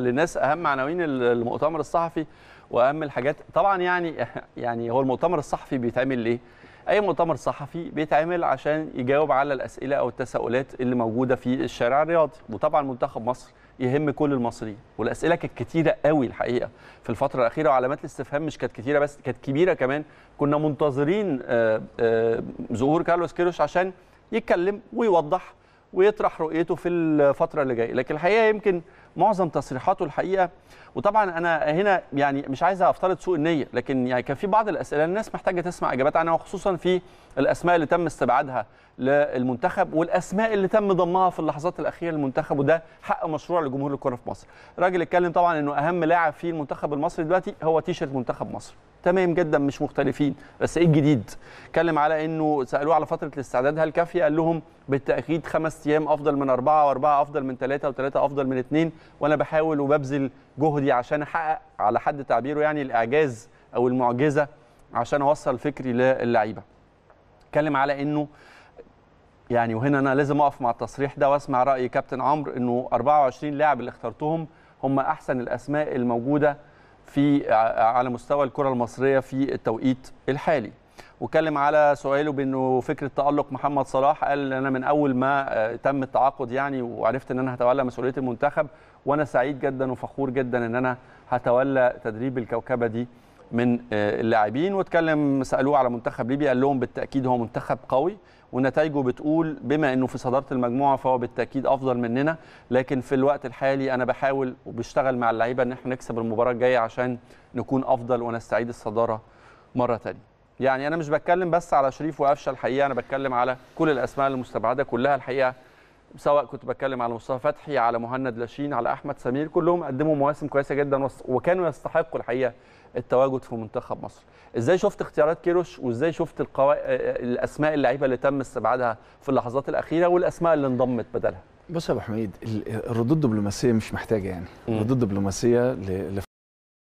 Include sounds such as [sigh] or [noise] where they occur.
لناس اهم عناوين المؤتمر الصحفي واهم الحاجات طبعا يعني [laughs] يعني هو المؤتمر الصحفي بيتعمل ليه؟ اي مؤتمر صحفي بيتعمل عشان يجاوب على الاسئله او التساؤلات اللي موجوده في الشارع الرياضي وطبعا منتخب مصر يهم كل المصريين والاسئله كانت كتيره قوي الحقيقه في الفتره الاخيره وعلامات الاستفهام مش كانت كتيره بس كانت كبيره كمان كنا منتظرين آه، آه، ظهور كارلوس كيروش عشان يتكلم ويوضح ويطرح رؤيته في الفتره اللي جايه لكن الحقيقه يمكن معظم تصريحاته الحقيقه وطبعا انا هنا يعني مش عايز افترض سوء النيه لكن يعني كان في بعض الاسئله الناس محتاجه تسمع اجابات عنها وخصوصا في الاسماء اللي تم استبعادها للمنتخب والاسماء اللي تم ضمها في اللحظات الاخيره للمنتخب وده حق مشروع لجمهور الكره في مصر الراجل اتكلم طبعا انه اهم لاعب في المنتخب المصري دلوقتي هو تيشرت منتخب مصر تمام جدا مش مختلفين بس ايه الجديد اتكلم على انه سالوه على فتره الاستعداد هل كافيه قال لهم بالتاكيد خمس ايام افضل من اربعه واربعه افضل من ثلاثه وثلاثه افضل من اثنين وانا بحاول وببذل جهدي عشان احقق على حد تعبيره يعني الاعجاز او المعجزه عشان اوصل فكري للعيبه اتكلم على انه يعني وهنا انا لازم اقف مع التصريح ده واسمع راي كابتن عمرو انه 24 لاعب اللي اخترتهم هم احسن الاسماء الموجوده في على مستوى الكره المصريه في التوقيت الحالي واتكلم على سؤاله بانه فكره تالق محمد صلاح قال انا من اول ما آه، تم التعاقد يعني وعرفت ان انا هتولى مسؤوليه المنتخب وانا سعيد جدا وفخور جدا ان انا هتولى تدريب الكوكبه دي من آه، اللاعبين واتكلم سالوه على منتخب ليبيا قال لهم بالتاكيد هو منتخب قوي ونتائجه بتقول بما انه في صداره المجموعه فهو بالتاكيد افضل مننا لكن في الوقت الحالي انا بحاول وبشتغل مع اللعيبه ان احنا نكسب المباراه الجايه عشان نكون افضل ونستعيد الصداره مره ثانيه يعني انا مش بتكلم بس على شريف وقفشه الحقيقه انا بتكلم على كل الاسماء المستبعده كلها الحقيقه سواء كنت بتكلم على مصطفى فتحي على مهند لاشين على احمد سمير كلهم قدموا مواسم كويسه جدا وكانوا يستحقوا الحقيقه التواجد في منتخب مصر ازاي شفت اختيارات كيروش وازاي شفت القو... الاسماء اللعيبه اللي تم استبعادها في اللحظات الاخيره والاسماء اللي انضمت بدلها بص يا ابو حميد الردود الدبلوماسيه مش محتاجه يعني الردود الدبلوماسيه ل...